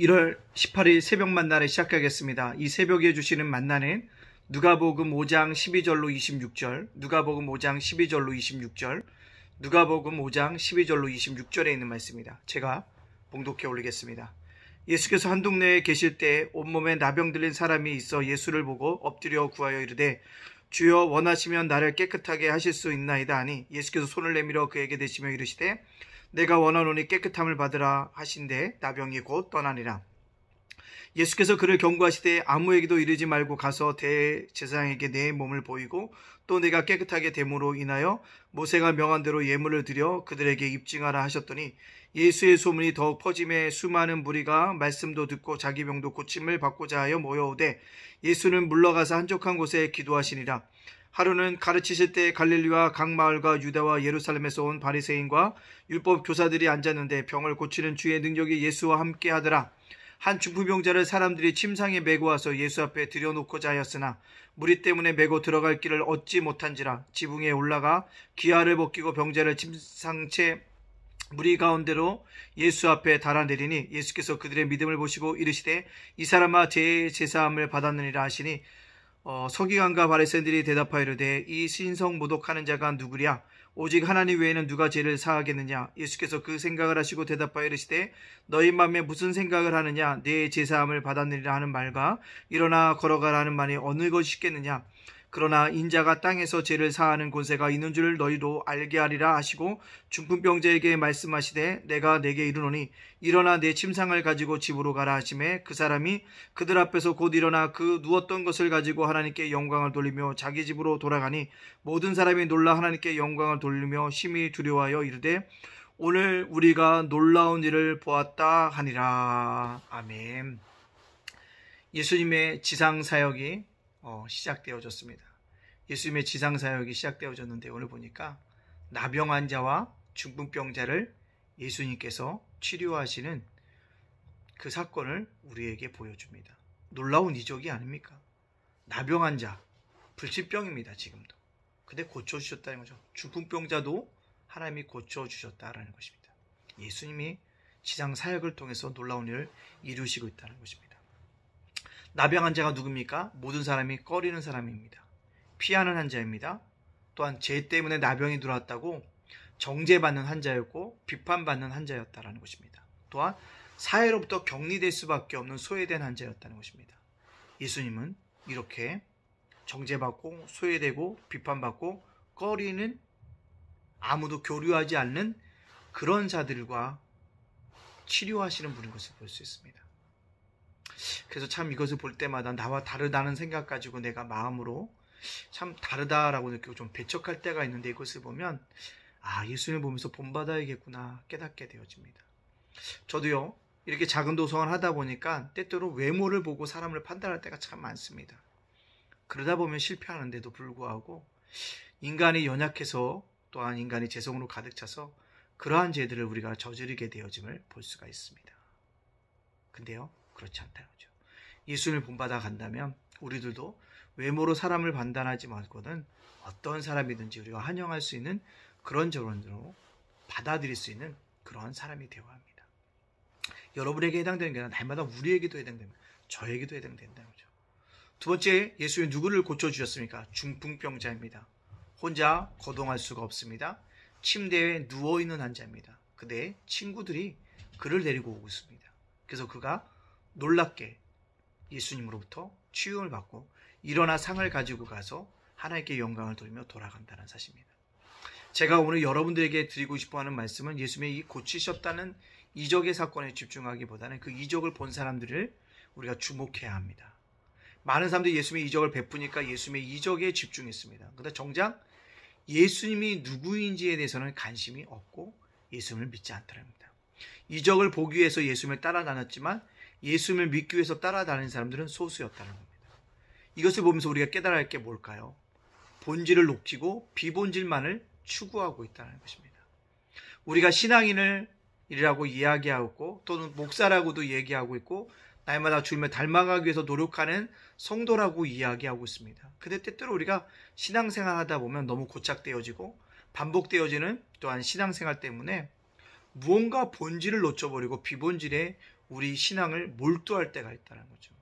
1월 18일 새벽 만나를 시작하겠습니다. 이 새벽에 주시는 만나는 누가복음 5장 12절로 26절, 누가복음 5장 12절로 26절, 누가복음 5장 12절로 26절에 있는 말씀입니다. 제가 봉독해 올리겠습니다. 예수께서 한 동네에 계실 때 온몸에 나병 들린 사람이 있어 예수를 보고 엎드려 구하여 이르되 주여 원하시면 나를 깨끗하게 하실 수 있나이다 하니 예수께서 손을 내밀어 그에게 대시며 이르시되 내가 원하노니 깨끗함을 받으라 하신데 나병이 곧 떠나니라. 예수께서 그를 경고하시되 아무에게도 이르지 말고 가서 대제사장에게 내 몸을 보이고 또 내가 깨끗하게 됨으로 인하여 모세가 명한 대로 예물을 드려 그들에게 입증하라 하셨더니 예수의 소문이 더욱 퍼짐에 수많은 무리가 말씀도 듣고 자기 병도 고침을 받고자 하여 모여오되 예수는 물러가서 한적한 곳에 기도하시니라 하루는 가르치실 때 갈릴리와 각 마을과 유대와 예루살렘에서 온 바리새인과 율법 교사들이 앉았는데 병을 고치는 주의 능력이 예수와 함께 하더라. 한 중풍병자를 사람들이 침상에 메고 와서 예수 앞에 들여놓고자 하였으나 무리 때문에 메고 들어갈 길을 얻지 못한지라 지붕에 올라가 기아를 벗기고 병자를 침상채 무리 가운데로 예수 앞에 달아내리니 예수께서 그들의 믿음을 보시고 이르시되 이 사람아 제 제사함을 받았느니라 하시니 어, 서기관과 바리새인들이 대답하이르되 이 신성 모독하는 자가 누구랴 오직 하나님 외에는 누가 죄를 사하겠느냐 예수께서 그 생각을 하시고 대답하이르시되 너희 마음에 무슨 생각을 하느냐 네 제사함을 받았느니라 하는 말과 일어나 걸어가라 는 말이 어느 것이 있겠느냐 그러나 인자가 땅에서 죄를 사하는 권세가 있는 줄을 너희도 알게 하리라 하시고 중풍병자에게 말씀하시되 내가 내게 이르노니 일어나 내 침상을 가지고 집으로 가라 하심에 그 사람이 그들 앞에서 곧 일어나 그 누웠던 것을 가지고 하나님께 영광을 돌리며 자기 집으로 돌아가니 모든 사람이 놀라 하나님께 영광을 돌리며 심히 두려워하여 이르되 오늘 우리가 놀라운 일을 보았다 하니라 아멘. 예수님의 지상 사역이 어, 시작되어졌습니다. 예수님의 지상 사역이 시작되어졌는데 오늘 보니까 나병 환자와 중풍병자를 예수님께서 치료하시는 그 사건을 우리에게 보여줍니다. 놀라운 이적이 아닙니까? 나병 환자, 불치병입니다, 지금도. 근데 고쳐주셨다는 거죠. 중풍병자도 하나님이 고쳐주셨다라는 것입니다. 예수님이 지상 사역을 통해서 놀라운 일을 이루시고 있다는 것입니다. 나병환 자가 누굽니까? 모든 사람이 꺼리는 사람입니다. 피하는 환자입니다. 또한 죄 때문에 나병이 들어왔다고 정죄받는 환자였고 비판받는 환자였다라는 것입니다. 또한 사회로부터 격리될 수밖에 없는 소외된 환자였다는 것입니다. 예수님은 이렇게 정죄받고 소외되고 비판받고 꺼리는 아무도 교류하지 않는 그런 자들과 치료하시는 분인 것을 볼 수 있습니다. 그래서 참 이것을 볼 때마다 나와 다르다는 생각 가지고 내가 마음으로 참 다르다라고 느끼고 좀 배척할 때가 있는데 이것을 보면 아 예수님을 보면서 본받아야겠구나 깨닫게 되어집니다. 저도요 이렇게 작은 도서관 하다 보니까 때때로 외모를 보고 사람을 판단할 때가 참 많습니다. 그러다 보면 실패하는데도 불구하고 인간이 연약해서 또한 인간이 재성으로 가득 차서 그러한 죄들을 우리가 저지르게 되어짐을 볼 수가 있습니다. 근데요, 그렇지 않다는 거죠. 예수님을 본받아 간다면 우리들도 외모로 사람을 판단하지 말고는 어떤 사람이든지 우리가 환영할 수 있는 그런 저런으로 받아들일 수 있는 그러한 사람이 되어야 합니다. 여러분에게 해당되는 게 아니라 날마다 우리에게도 해당됩니다. 저에게도 해당된다는 거죠. 두 번째, 예수님 누구를 고쳐주셨습니까? 중풍병자입니다. 혼자 거동할 수가 없습니다. 침대에 누워있는 환자입니다. 그대 친구들이 그를 데리고 오고 있습니다. 그래서 그가 놀랍게 예수님으로부터 치유를 받고 일어나 상을 가지고 가서 하나님께 영광을 돌리며 돌아간다는 사실입니다. 제가 오늘 여러분들에게 드리고 싶어 하는 말씀은 예수님의 이 고치셨다는 이적의 사건에 집중하기보다는 그 이적을 본 사람들을 우리가 주목해야 합니다. 많은 사람들이 예수님의 이적을 베푸니까 예수님의 이적에 집중했습니다. 그런데 정작 예수님이 누구인지에 대해서는 관심이 없고 예수님을 믿지 않더랍니다. 이적을 보기 위해서 예수님을 따라다녔지만 예수님을 믿기 위해서 따라다니는 사람들은 소수였다는 겁니다. 이것을 보면서 우리가 깨달아야 할 게 뭘까요? 본질을 놓치고 비본질만을 추구하고 있다는 것입니다. 우리가 신앙인을 이라고 이야기하고 있고, 또는 목사라고도 얘기하고 있고 날마다 주님을 닮아가기 위해서 노력하는 성도라고 이야기하고 있습니다. 근데 때때로 우리가 신앙생활 하다 보면 너무 고착되어지고 반복되어지는 또한 신앙생활 때문에 무언가 본질을 놓쳐버리고 비본질에 우리 신앙을 몰두할 때가 있다는 거죠.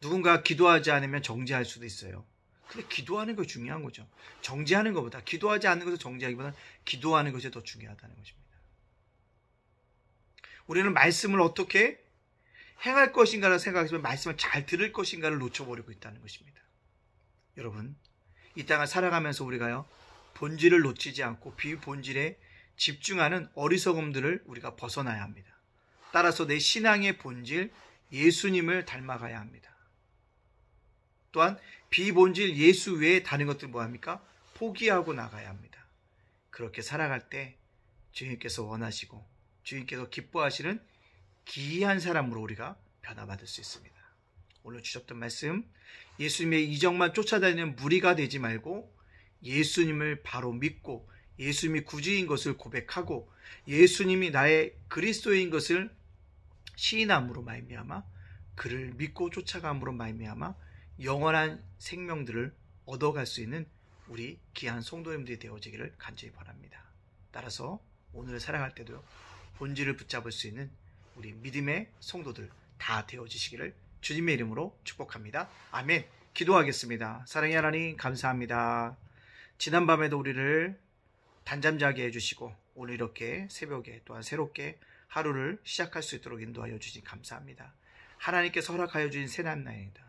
누군가 기도하지 않으면 정지할 수도 있어요. 근데 기도하는 게 중요한 거죠. 정지하는 것보다 기도하지 않는 것을 정지하기보다는 기도하는 것이 더 중요하다는 것입니다. 우리는 말씀을 어떻게 행할 것인가를 생각하지만 말씀을 잘 들을 것인가를 놓쳐버리고 있다는 것입니다. 여러분, 이 땅을 살아가면서 우리가요, 본질을 놓치지 않고 비본질에 집중하는 어리석음들을 우리가 벗어나야 합니다. 따라서 내 신앙의 본질 예수님을 닮아가야 합니다. 또한 비본질 예수 외에 다른 것들 뭐합니까? 포기하고 나가야 합니다. 그렇게 살아갈 때 주님께서 원하시고 주님께서 기뻐하시는 기이한 사람으로 우리가 변화받을 수 있습니다. 오늘 주셨던 말씀 예수님의 이적만 쫓아다니는 무리가 되지 말고 예수님을 바로 믿고 예수님이 구주인 것을 고백하고 예수님이 나의 그리스도인 것을 시인함으로 말미암아 그를 믿고 쫓아감으로 말미암아 영원한 생명들을 얻어갈 수 있는 우리 귀한 성도님들이 되어지기를 간절히 바랍니다. 따라서 오늘 사랑할 때도 본질을 붙잡을 수 있는 우리 믿음의 성도들 다 되어지시기를 주님의 이름으로 축복합니다. 아멘. 기도하겠습니다. 사랑의 하나님 감사합니다. 지난밤에도 우리를 단잠 자게 해주시고 오늘 이렇게 새벽에 또한 새롭게 하루를 시작할 수 있도록 인도하여 주신 감사합니다. 하나님께서 허락하여 주신 새날입니다.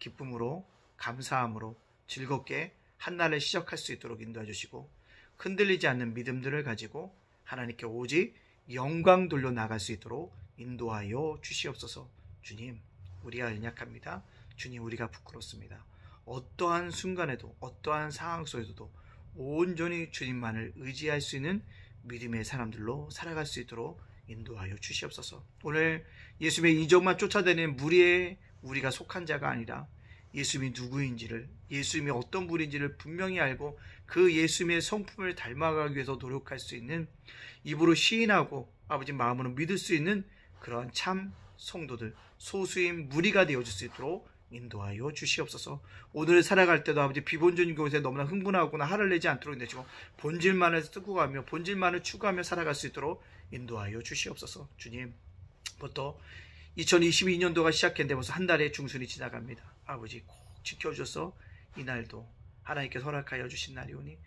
기쁨으로 감사함으로 즐겁게 한날을 시작할 수 있도록 인도해 주시고 흔들리지 않는 믿음들을 가지고 하나님께 오직 영광 돌려 나갈 수 있도록 인도하여 주시옵소서. 주님, 우리가 연약합니다. 주님, 우리가 부끄럽습니다. 어떠한 순간에도 어떠한 상황 속에서도 온전히 주님만을 의지할 수 있는 믿음의 사람들로 살아갈 수 있도록 인도하여 주시옵소서. 오늘 예수님의 이적만 쫓아다니는 무리에 우리가 속한 자가 아니라 예수님이 누구인지를 예수님이 어떤 분인지를 분명히 알고 그 예수님의 성품을 닮아가기 위해서 노력할 수 있는 입으로 시인하고 아버지 마음으로 믿을 수 있는 그러한 참 성도들 소수인 무리가 되어줄 수 있도록 인도하여 주시옵소서. 오늘 살아갈 때도 아버지 비본주인 교회에 너무나 흥분하거나 화를 내지 않도록 내주고 본질만을 쓰고 가며 본질만을 추구하며 살아갈 수 있도록 인도하여 주시옵소서. 주님, 부터 2022년도가 시작했는데 벌써 한 달의 중순이 지나갑니다. 아버지 꼭 지켜주셔서 이날도 하나님께 허락하여 주신 날이오니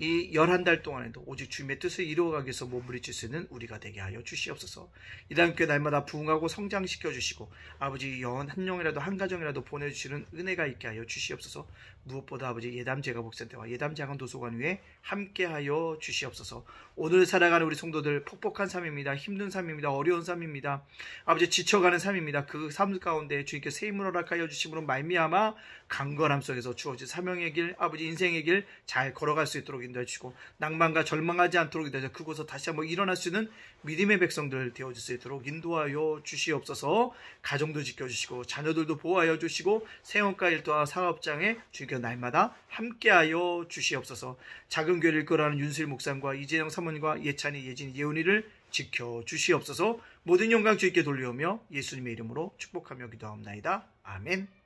이1 1달 동안에도 오직 주님의 뜻을 이루어가기 위해서 몸부리칠수 있는 우리가 되게 하여 주시옵소서. 이단 교회 날마다 부흥하고 성장시켜 주시고 아버지 영한명이라도한 가정이라도 보내주시는 은혜가 있게 하여 주시옵소서. 무엇보다 아버지 예담제가 복센터와 예담장관 도서관 위에 함께하여 주시옵소서. 오늘 살아가는 우리 성도들 폭폭한 삶입니다. 힘든 삶입니다. 어려운 삶입니다. 아버지 지쳐가는 삶입니다. 그 삶 가운데 주님께 세임을 허락하여 주심으로 말미암아 강건함 속에서 주어진 사명의 길, 아버지 인생의 길 잘 걸어갈 수 있도록 인도주시고 낭만과 절망하지 않도록 인도하 그곳에서 다시 한번 일어날 수 있는 믿음의 백성들 되어질 수 있도록 인도하여 주시옵소서 가정도 지켜주시고 자녀들도 보호하여 주시고 생업과 일도와 사업장에 주여 날마다 함께하여 주시옵소서 작은 교회를 이끌어가는 윤슬 목상과 이재영 사모님과 예찬이 예진 예은이를 지켜 주시옵소서 모든 영광 주께 돌리오며 예수님의 이름으로 축복하며 기도합니다 아멘.